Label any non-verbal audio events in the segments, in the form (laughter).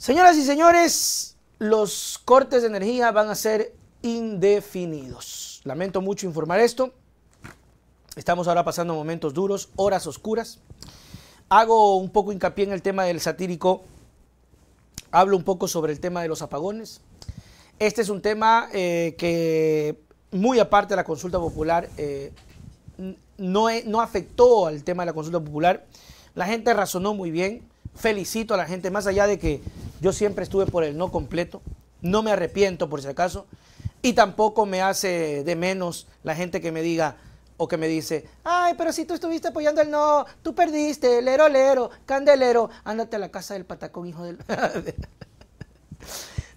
Señoras y señores, los cortes de energía van a ser indefinidos. Lamento mucho informar esto. Estamos ahora pasando momentos duros, horas oscuras. Hago un poco hincapié en el tema del satírico. Hablo un poco sobre el tema de los apagones. Este es un tema eh, que, muy aparte de la consulta popular, eh, no, no afectó al tema de la consulta popular. La gente razonó muy bien felicito a la gente, más allá de que yo siempre estuve por el no completo, no me arrepiento por si acaso, y tampoco me hace de menos la gente que me diga o que me dice, ay, pero si tú estuviste apoyando el no, tú perdiste, lero, lero, candelero, ándate a la casa del patacón, hijo del... (laughs)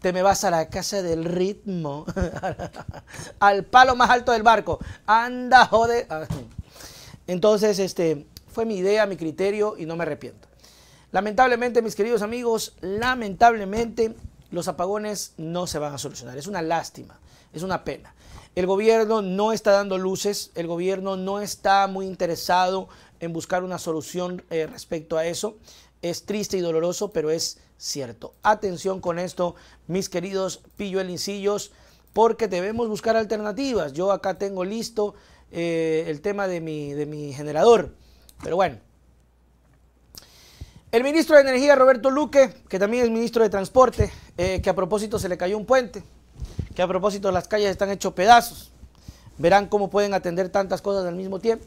Te me vas a la casa del ritmo, (laughs) al palo más alto del barco, anda, joder. Ah, Entonces, este, fue mi idea, mi criterio y no me arrepiento. Lamentablemente, mis queridos amigos, lamentablemente los apagones no se van a solucionar. Es una lástima, es una pena. El gobierno no está dando luces, el gobierno no está muy interesado en buscar una solución eh, respecto a eso. Es triste y doloroso, pero es cierto. Atención con esto, mis queridos pilluelincillos, porque debemos buscar alternativas. Yo acá tengo listo eh, el tema de mi, de mi generador, pero bueno el ministro de Energía, Roberto Luque, que también es ministro de Transporte, eh, que a propósito se le cayó un puente, que a propósito las calles están hechos pedazos, verán cómo pueden atender tantas cosas al mismo tiempo,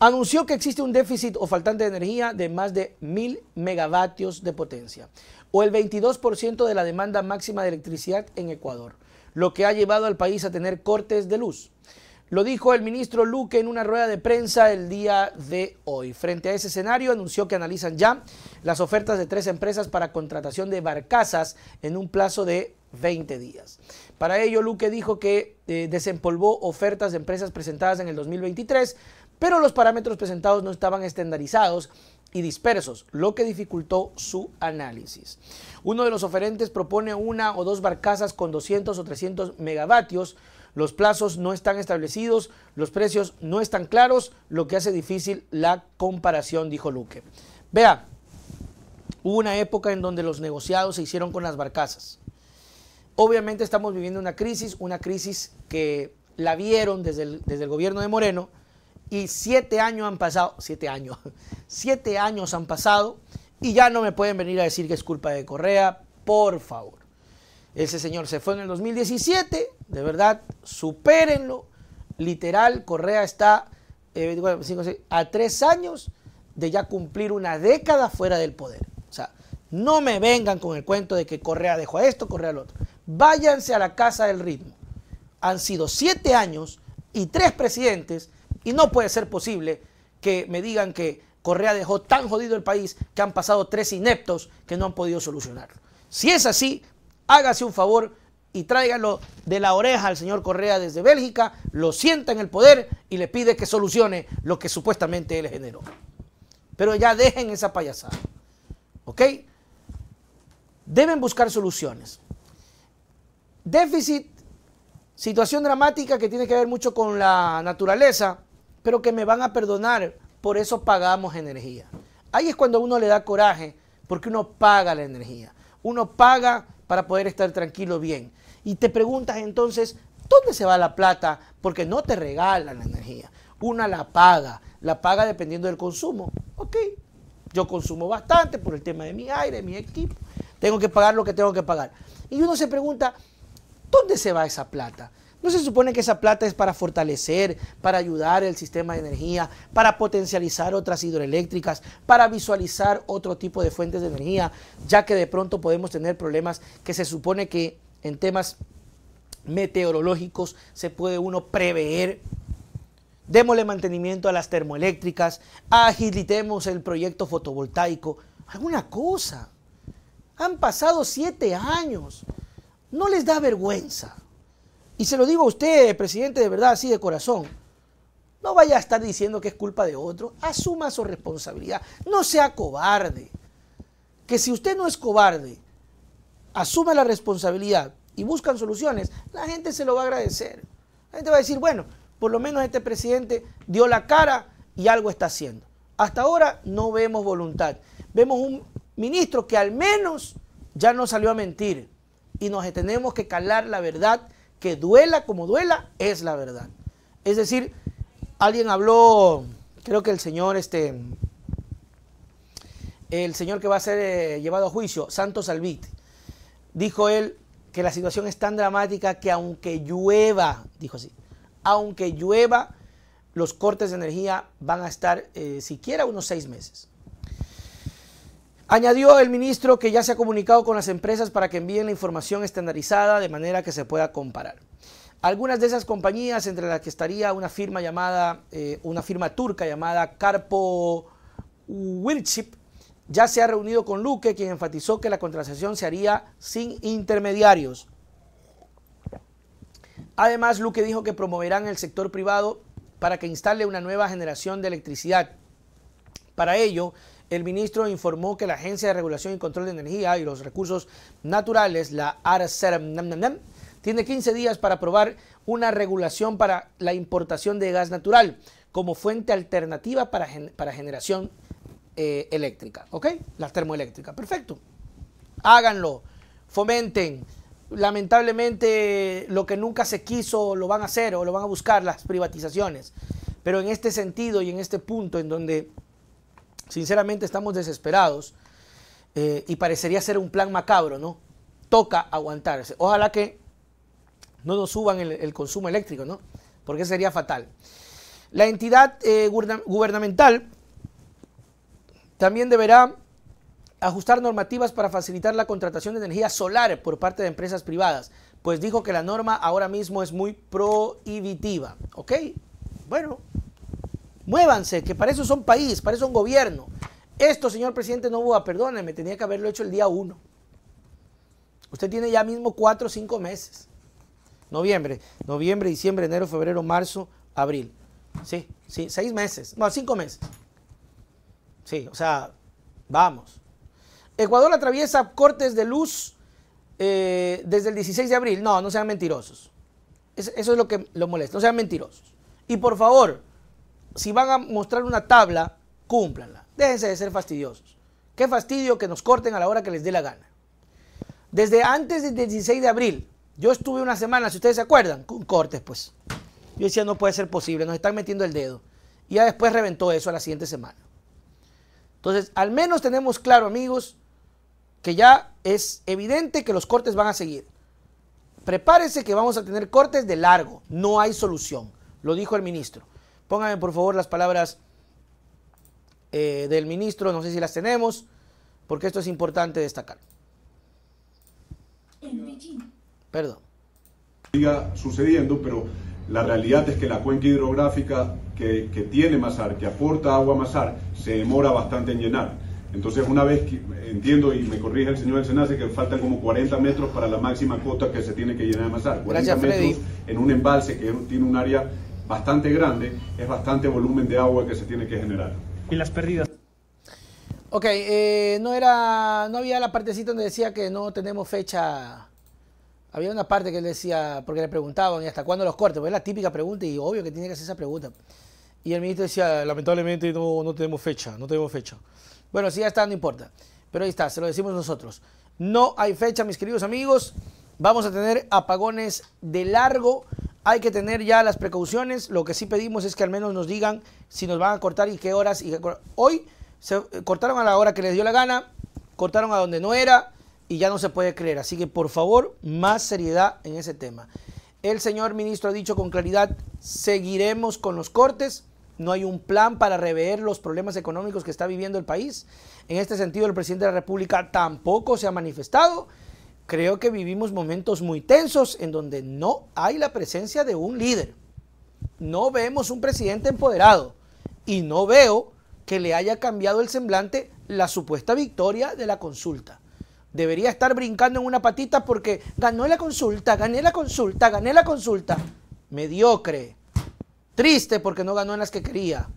anunció que existe un déficit o faltante de energía de más de mil megavatios de potencia, o el 22% de la demanda máxima de electricidad en Ecuador, lo que ha llevado al país a tener cortes de luz. Lo dijo el ministro Luque en una rueda de prensa el día de hoy. Frente a ese escenario, anunció que analizan ya las ofertas de tres empresas para contratación de barcazas en un plazo de 20 días. Para ello, Luque dijo que eh, desempolvó ofertas de empresas presentadas en el 2023, pero los parámetros presentados no estaban estandarizados y dispersos, lo que dificultó su análisis. Uno de los oferentes propone una o dos barcazas con 200 o 300 megavatios, los plazos no están establecidos, los precios no están claros, lo que hace difícil la comparación, dijo Luque. Vea, hubo una época en donde los negociados se hicieron con las barcazas. Obviamente estamos viviendo una crisis, una crisis que la vieron desde el, desde el gobierno de Moreno y siete años han pasado, siete años, (laughs) siete años han pasado y ya no me pueden venir a decir que es culpa de Correa, por favor. Ese señor se fue en el 2017, de verdad, supérenlo. Literal, Correa está eh, a tres años de ya cumplir una década fuera del poder. O sea, no me vengan con el cuento de que Correa dejó a esto, Correa al otro. Váyanse a la casa del ritmo. Han sido siete años y tres presidentes y no puede ser posible que me digan que Correa dejó tan jodido el país que han pasado tres ineptos que no han podido solucionarlo. Si es así, hágase un favor y tráigalo de la oreja al señor Correa desde Bélgica, lo sienta en el poder y le pide que solucione lo que supuestamente él generó. Pero ya dejen esa payasada. ¿Ok? Deben buscar soluciones. Déficit, situación dramática que tiene que ver mucho con la naturaleza, pero que me van a perdonar, por eso pagamos energía. Ahí es cuando uno le da coraje porque uno paga la energía uno paga para poder estar tranquilo bien. Y te preguntas entonces, ¿dónde se va la plata? Porque no te regalan la energía. Una la paga, la paga dependiendo del consumo. Ok, yo consumo bastante por el tema de mi aire, mi equipo, tengo que pagar lo que tengo que pagar. Y uno se pregunta, ¿dónde se va esa plata? ¿No se supone que esa plata es para fortalecer, para ayudar el sistema de energía, para potencializar otras hidroeléctricas, para visualizar otro tipo de fuentes de energía, ya que de pronto podemos tener problemas que se supone que en temas meteorológicos se puede uno prever? Démosle mantenimiento a las termoeléctricas, agilitemos el proyecto fotovoltaico, alguna cosa. Han pasado siete años. No les da vergüenza. Y se lo digo a usted, presidente, de verdad, así de corazón. No vaya a estar diciendo que es culpa de otro. Asuma su responsabilidad. No sea cobarde. Que si usted no es cobarde, asume la responsabilidad y buscan soluciones, la gente se lo va a agradecer. La gente va a decir, bueno, por lo menos este presidente dio la cara y algo está haciendo. Hasta ahora no vemos voluntad. Vemos un ministro que al menos ya no salió a mentir y nos tenemos que calar la verdad que duela como duela, es la verdad. Es decir, alguien habló, creo que el señor, este, el señor que va a ser eh, llevado a juicio, Santos Albit, dijo él que la situación es tan dramática que aunque llueva, dijo así, aunque llueva, los cortes de energía van a estar eh, siquiera unos seis meses. Añadió el ministro que ya se ha comunicado con las empresas para que envíen la información estandarizada de manera que se pueda comparar. Algunas de esas compañías, entre las que estaría una firma llamada, eh, una firma turca llamada Carpo Wilchip, ya se ha reunido con Luque, quien enfatizó que la contratación se haría sin intermediarios. Además, Luque dijo que promoverán el sector privado para que instale una nueva generación de electricidad. Para ello, el ministro informó que la Agencia de Regulación y Control de Energía y los Recursos Naturales, la ARCN, e tiene 15 días para aprobar una regulación para la importación de gas natural como fuente alternativa para, para generación eh, eléctrica, ¿ok? La termoeléctrica, perfecto. Háganlo, fomenten. Lamentablemente lo que nunca se quiso lo van a hacer o lo van a buscar las privatizaciones. Pero en este sentido y en este punto en donde Sinceramente estamos desesperados eh, y parecería ser un plan macabro, ¿no? Toca aguantarse. Ojalá que no nos suban el, consumo eléctrico, ¿no? Porque sería fatal. La entidad eh, gubernamental también deberá ajustar normativas para facilitar la contratación de energía solar por parte de empresas privadas, pues dijo que la norma ahora mismo es muy prohibitiva. ¿Ok? Bueno, Muévanse, que para eso son país, para eso son gobierno. Esto, señor presidente no Novoa, perdóneme, tenía que haberlo hecho el día 1. Usted tiene ya mismo cuatro o cinco meses. Noviembre, noviembre, diciembre, enero, febrero, marzo, abril. Sí, sí, seis meses. No, cinco meses. Sí, o sea, vamos. Ecuador atraviesa cortes de luz eh, desde el 16 de abril. No, no sean mentirosos. eso es lo que lo molesta, no sean mentirosos. Y por favor, si van a mostrar una tabla, cúmplanla. Déjense de ser fastidiosos. Qué fastidio que nos corten a la hora que les dé la gana. Desde antes del 16 de abril, yo estuve una semana, si ustedes se acuerdan, con cortes, pues. Yo decía, no puede ser posible, nos están metiendo el dedo. Y ya después reventó eso a la siguiente semana. Entonces, al menos tenemos claro, amigos, que ya es evidente que los cortes van a seguir. Prepárese que vamos a tener cortes de largo, no hay solución, lo dijo el ministro. Pónganme por favor las palabras eh, del ministro, no sé si las tenemos, porque esto es importante destacar. En Perdón. Siga sucediendo, pero la realidad es que la cuenca hidrográfica que, tiene Mazar, que aporta agua a Mazar, se demora bastante en llenar. Entonces, una vez que entiendo y me corrige el señor del Senace que faltan como 40 metros para la máxima cuota que se tiene que llenar de Mazar. 40 Gracias, metros en un embalse que tiene un área bastante grande, es bastante volumen de agua que se tiene que generar. Y las pérdidas. Ok, eh, no era, no había la partecita donde decía que no tenemos fecha. Había una parte que decía, porque le preguntaban, ¿y hasta cuándo los cortes? Pues es la típica pregunta y obvio que tiene que hacer esa pregunta. Y el ministro decía, lamentablemente no, no tenemos fecha, no tenemos fecha. Bueno, si ya está, no importa. Pero ahí está, se lo decimos nosotros. No hay fecha, mis queridos amigos. Vamos a tener apagones de largo hay que tener ya las precauciones. Lo que sí pedimos es que al menos nos digan si nos van a cortar y qué horas. Y Hoy se eh, cortaron a la hora que les dio la gana, cortaron a donde no era y ya no se puede creer. Así que por favor, más seriedad en ese tema. El señor ministro ha dicho con claridad, seguiremos con los cortes. No hay un plan para rever los problemas económicos que está viviendo el país. En este sentido, el presidente de la República tampoco se ha manifestado creo que vivimos momentos muy tensos en donde no hay la presencia de un líder. No vemos un presidente empoderado y no veo que le haya cambiado el semblante la supuesta victoria de la consulta. Debería estar brincando en una patita porque ganó la consulta, gané la consulta, gané la consulta. Mediocre. Triste porque no ganó en las que quería.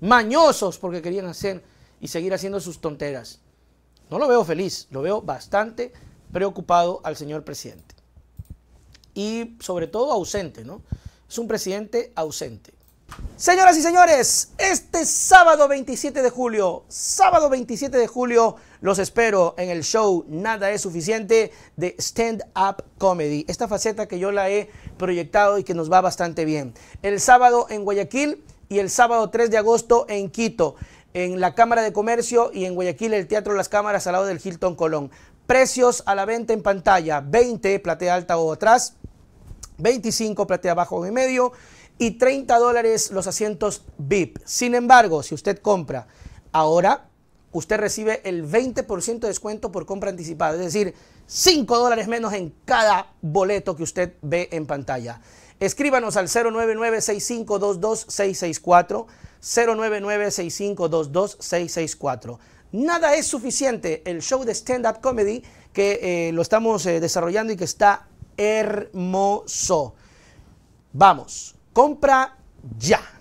Mañosos porque querían hacer y seguir haciendo sus tonteras. No lo veo feliz, lo veo bastante preocupado al señor presidente. Y sobre todo ausente, ¿no? Es un presidente ausente. Señoras y señores, este sábado 27 de julio, sábado 27 de julio, los espero en el show Nada es suficiente de Stand Up Comedy. Esta faceta que yo la he proyectado y que nos va bastante bien. El sábado en Guayaquil y el sábado 3 de agosto en Quito en la Cámara de Comercio y en Guayaquil el Teatro Las Cámaras al lado del Hilton Colón. Precios a la venta en pantalla, 20 platea alta o atrás, 25 platea abajo o en medio y 30 dólares los asientos VIP. Sin embargo, si usted compra ahora, usted recibe el 20% de descuento por compra anticipada, es decir, 5 dólares menos en cada boleto que usted ve en pantalla. Escríbanos al 099 0996522664. 099 Nada es suficiente. El show de stand-up comedy que eh, lo estamos eh, desarrollando y que está hermoso. Vamos, compra ya.